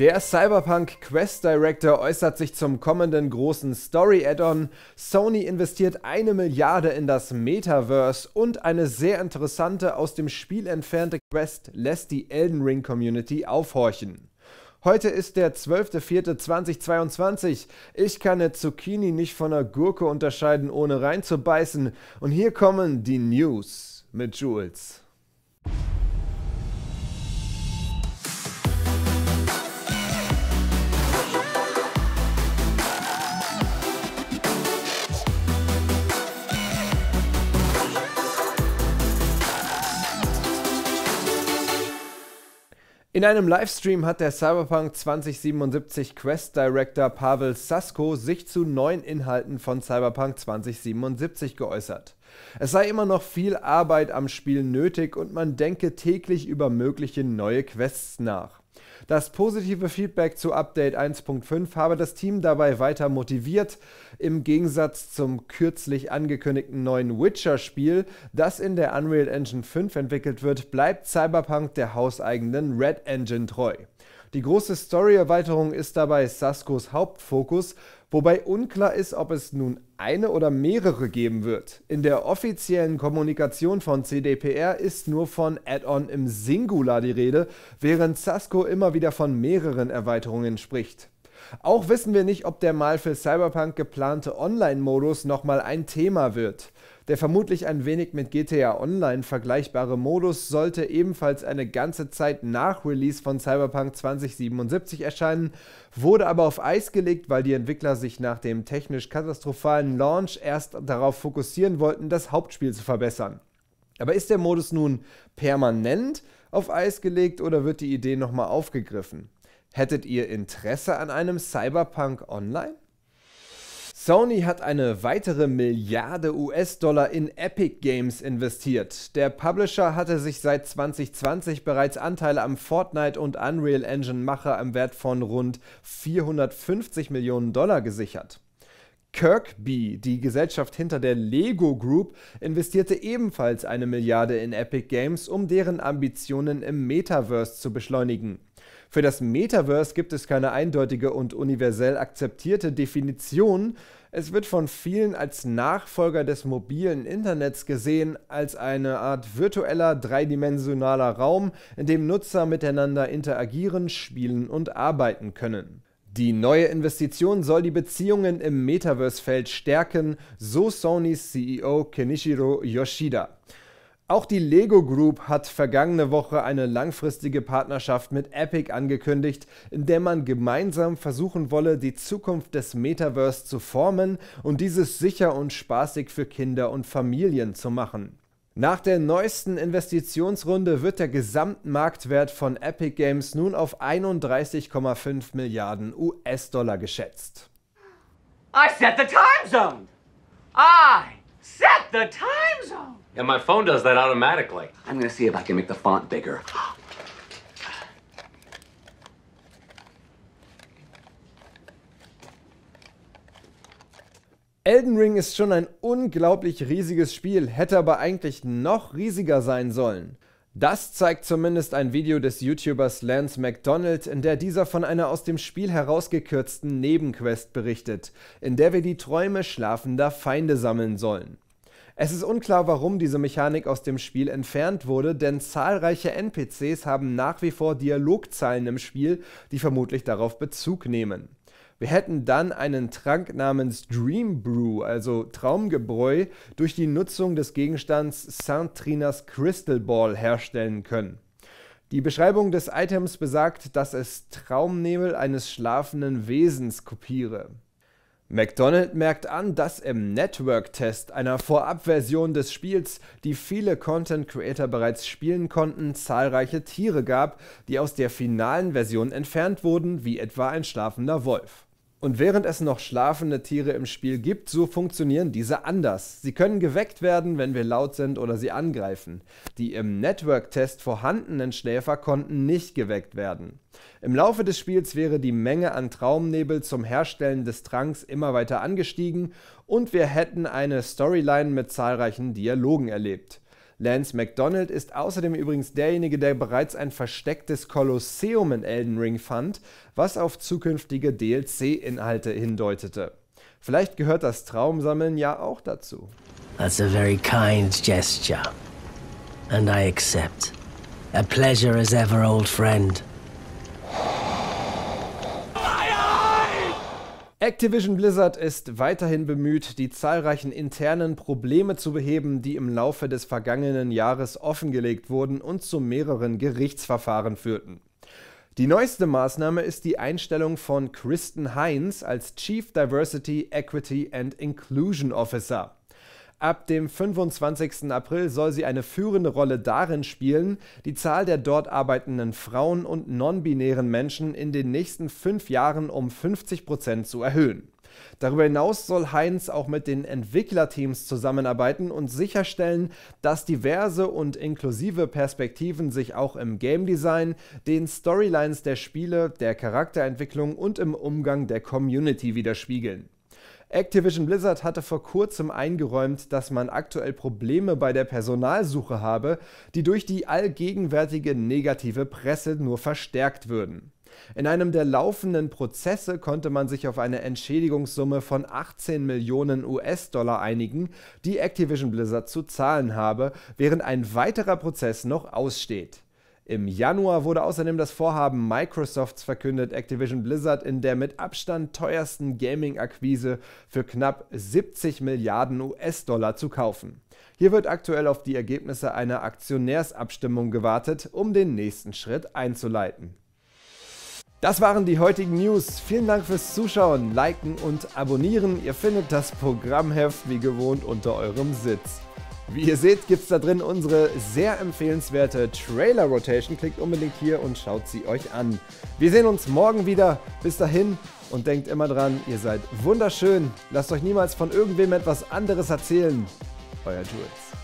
Der Cyberpunk Quest Director äußert sich zum kommenden großen Story-Add-on. Sony investiert eine Milliarde in das Metaverse und eine sehr interessante aus dem Spiel entfernte Quest lässt die Elden Ring Community aufhorchen. Heute ist der 12.04.2022. Ich kann eine Zucchini nicht von einer Gurke unterscheiden, ohne reinzubeißen. Und hier kommen die News mit Jules. In einem Livestream hat der Cyberpunk 2077 Quest Director Pavel Sasko sich zu neuen Inhalten von Cyberpunk 2077 geäußert. Es sei immer noch viel Arbeit am Spiel nötig und man denke täglich über mögliche neue Quests nach. Das positive Feedback zu Update 1.5 habe das Team dabei weiter motiviert, im Gegensatz zum kürzlich angekündigten neuen Witcher-Spiel, das in der Unreal Engine 5 entwickelt wird, bleibt Cyberpunk der hauseigenen Red Engine treu. Die große Story-Erweiterung ist dabei Saskos Hauptfokus, wobei unklar ist, ob es nun eine oder mehrere geben wird. In der offiziellen Kommunikation von CDPR ist nur von Add-on im Singular die Rede, während Sasko immer wieder von mehreren Erweiterungen spricht. Auch wissen wir nicht, ob der mal für Cyberpunk geplante Online-Modus nochmal ein Thema wird. Der vermutlich ein wenig mit GTA Online vergleichbare Modus sollte ebenfalls eine ganze Zeit nach Release von Cyberpunk 2077 erscheinen, wurde aber auf Eis gelegt, weil die Entwickler sich nach dem technisch katastrophalen Launch erst darauf fokussieren wollten, das Hauptspiel zu verbessern. Aber ist der Modus nun permanent auf Eis gelegt oder wird die Idee nochmal aufgegriffen? Hättet ihr Interesse an einem Cyberpunk Online? Sony hat eine weitere Milliarde US-Dollar in Epic Games investiert. Der Publisher hatte sich seit 2020 bereits Anteile am Fortnite und Unreal Engine-Macher im Wert von rund 450 Millionen Dollar gesichert. Kirkby, die Gesellschaft hinter der Lego Group, investierte ebenfalls eine Milliarde in Epic Games, um deren Ambitionen im Metaverse zu beschleunigen. Für das Metaverse gibt es keine eindeutige und universell akzeptierte Definition. Es wird von vielen als Nachfolger des mobilen Internets gesehen, als eine Art virtueller, dreidimensionaler Raum, in dem Nutzer miteinander interagieren, spielen und arbeiten können. Die neue Investition soll die Beziehungen im Metaverse-Feld stärken, so Sonys CEO Kenichiro Yoshida. Auch die Lego Group hat vergangene Woche eine langfristige Partnerschaft mit Epic angekündigt, in der man gemeinsam versuchen wolle, die Zukunft des Metaverse zu formen und dieses sicher und spaßig für Kinder und Familien zu machen. Nach der neuesten Investitionsrunde wird der Gesamtmarktwert von Epic Games nun auf 31,5 Milliarden US-Dollar geschätzt. I set the time zone. I Set the time zone. Yeah, my phone does that automatically. I'm gonna see if I can make the font bigger. Elden Ring ist schon ein unglaublich riesiges Spiel, hätte aber eigentlich noch riesiger sein sollen. Das zeigt zumindest ein Video des YouTubers Lance McDonald, in der dieser von einer aus dem Spiel herausgekürzten Nebenquest berichtet, in der wir die Träume schlafender Feinde sammeln sollen. Es ist unklar, warum diese Mechanik aus dem Spiel entfernt wurde, denn zahlreiche NPCs haben nach wie vor Dialogzeilen im Spiel, die vermutlich darauf Bezug nehmen. Wir hätten dann einen Trank namens Dream Brew, also Traumgebräu, durch die Nutzung des Gegenstands Saint Trinas Crystal Ball herstellen können. Die Beschreibung des Items besagt, dass es Traumnebel eines schlafenden Wesens kopiere. McDonald merkt an, dass im Network-Test einer Vorabversion des Spiels, die viele Content-Creator bereits spielen konnten, zahlreiche Tiere gab, die aus der finalen Version entfernt wurden, wie etwa ein schlafender Wolf. Und während es noch schlafende Tiere im Spiel gibt, so funktionieren diese anders. Sie können geweckt werden, wenn wir laut sind oder sie angreifen. Die im Network-Test vorhandenen Schläfer konnten nicht geweckt werden. Im Laufe des Spiels wäre die Menge an Traumnebel zum Herstellen des Tranks immer weiter angestiegen und wir hätten eine Storyline mit zahlreichen Dialogen erlebt. Lance McDonald ist außerdem übrigens derjenige, der bereits ein verstecktes Kolosseum in Elden Ring fand, was auf zukünftige DLC-Inhalte hindeutete. Vielleicht gehört das Traumsammeln ja auch dazu. That's a very kind gesture. And I accept. A pleasure as ever, old friend. Activision Blizzard ist weiterhin bemüht, die zahlreichen internen Probleme zu beheben, die im Laufe des vergangenen Jahres offengelegt wurden und zu mehreren Gerichtsverfahren führten. Die neueste Maßnahme ist die Einstellung von Kristen Heinz als Chief Diversity, Equity and Inclusion Officer. Ab dem 25. April soll sie eine führende Rolle darin spielen, die Zahl der dort arbeitenden Frauen und non-binären Menschen in den nächsten fünf Jahren um 50 Prozent zu erhöhen. Darüber hinaus soll Heinz auch mit den Entwicklerteams zusammenarbeiten und sicherstellen, dass diverse und inklusive Perspektiven sich auch im Game Design, den Storylines der Spiele, der Charakterentwicklung und im Umgang der Community widerspiegeln. Activision Blizzard hatte vor kurzem eingeräumt, dass man aktuell Probleme bei der Personalsuche habe, die durch die allgegenwärtige negative Presse nur verstärkt würden. In einem der laufenden Prozesse konnte man sich auf eine Entschädigungssumme von 18 Millionen US-Dollar einigen, die Activision Blizzard zu zahlen habe, während ein weiterer Prozess noch aussteht. Im Januar wurde außerdem das Vorhaben Microsofts verkündet, Activision Blizzard in der mit Abstand teuersten Gaming-Akquise für knapp 70 Milliarden US-Dollar zu kaufen. Hier wird aktuell auf die Ergebnisse einer Aktionärsabstimmung gewartet, um den nächsten Schritt einzuleiten. Das waren die heutigen News. Vielen Dank fürs Zuschauen, Liken und Abonnieren. Ihr findet das Programmheft wie gewohnt unter eurem Sitz. Wie ihr seht, gibt es da drin unsere sehr empfehlenswerte Trailer-Rotation. Klickt unbedingt hier und schaut sie euch an. Wir sehen uns morgen wieder. Bis dahin und denkt immer dran, ihr seid wunderschön. Lasst euch niemals von irgendwem etwas anderes erzählen. Euer Jules.